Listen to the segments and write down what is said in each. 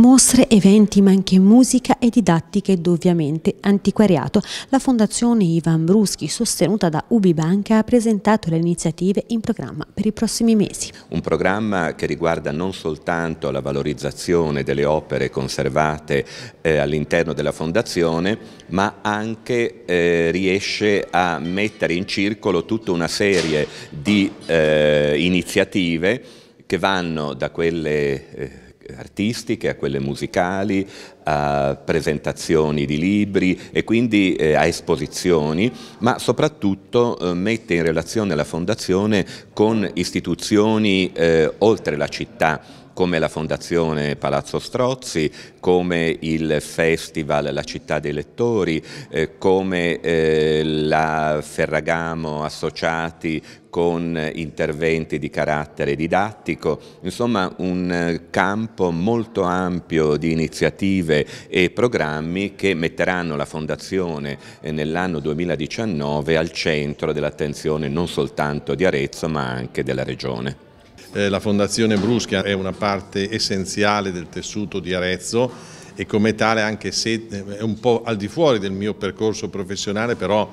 mostre, eventi ma anche musica e didattiche ed ovviamente antiquariato. La Fondazione Ivan Bruschi, sostenuta da Ubibanca, ha presentato le iniziative in programma per i prossimi mesi. Un programma che riguarda non soltanto la valorizzazione delle opere conservate eh, all'interno della Fondazione, ma anche eh, riesce a mettere in circolo tutta una serie di eh, iniziative che vanno da quelle eh, artistiche, a quelle musicali, a presentazioni di libri e quindi eh, a esposizioni, ma soprattutto eh, mette in relazione la Fondazione con istituzioni eh, oltre la città come la Fondazione Palazzo Strozzi, come il Festival La Città dei Lettori, eh, come eh, la Ferragamo associati con interventi di carattere didattico, insomma un eh, campo molto ampio di iniziative e programmi che metteranno la Fondazione eh, nell'anno 2019 al centro dell'attenzione non soltanto di Arezzo ma anche della Regione. Eh, la Fondazione Bruschia è una parte essenziale del tessuto di Arezzo e come tale anche se eh, è un po' al di fuori del mio percorso professionale però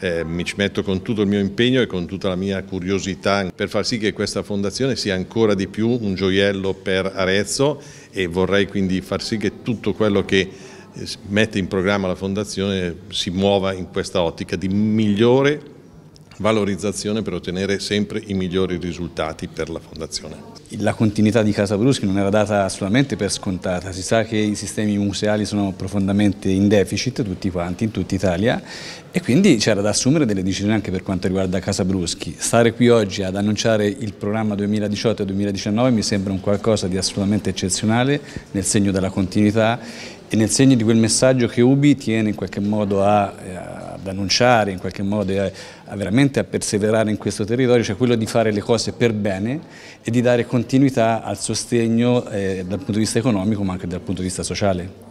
eh, mi ci metto con tutto il mio impegno e con tutta la mia curiosità per far sì che questa fondazione sia ancora di più un gioiello per Arezzo e vorrei quindi far sì che tutto quello che eh, mette in programma la fondazione si muova in questa ottica di migliore valorizzazione per ottenere sempre i migliori risultati per la Fondazione. La continuità di Casa Bruschi non era data solamente per scontata, si sa che i sistemi museali sono profondamente in deficit tutti quanti, in tutta Italia e quindi c'era da assumere delle decisioni anche per quanto riguarda Casa Bruschi. Stare qui oggi ad annunciare il programma 2018-2019 mi sembra un qualcosa di assolutamente eccezionale nel segno della continuità e nel segno di quel messaggio che Ubi tiene in qualche modo a, a eh, ad annunciare in qualche modo, a, a veramente a perseverare in questo territorio, cioè quello di fare le cose per bene e di dare continuità al sostegno eh, dal punto di vista economico ma anche dal punto di vista sociale.